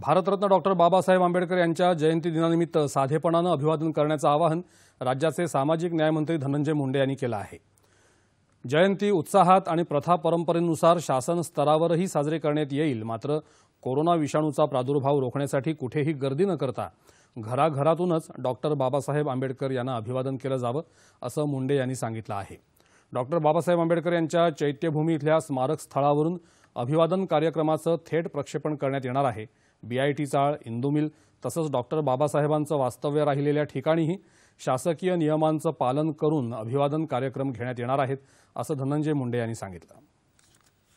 Bharat Ratna doctor Babasaheb Ambedkar यांच्या जयंती दिनानिमित्त साधेपणानं अभिवादन करण्याचं आवाहन राज्याचे सामाजिक न्यायमंत्री धनंजय मुंडे यांनी केलं आहे जयंती उत्साहात आणि प्रथा परंपरेनुसार शासन स्तरावरही साजरी करण्यात येईल मात्र कोरोना विषाणूचा प्रादुर्भाव रोखण्यासाठी कुठेही गर्दी न करता घराघरातूनच डॉक्टर बाबासाहेब आंबेडकर यांना अभिवादन केलं जावं असं मुंडे यांनी सांगितलं आहे डॉक्टर बाबासाहेब आंबेडकर यांच्या चैत्यभूमी इथल्या स्मारक स्थळावरून अभिवादन कार्यक्रमाचं थेट प्रक्षेपण करण्यात येणार आहे बीआयटी चाळ इंदुमिल तसंच डॉक्टर बाबासाहेबांचं वास्तव्य राहिलेल्या ठिकाणीही शासकीय नियमांचं पालन करून अभिवादन कार्यक्रम घेण्यात येणार आहेत असं धनंजय मुंडे यांनी सांगितलं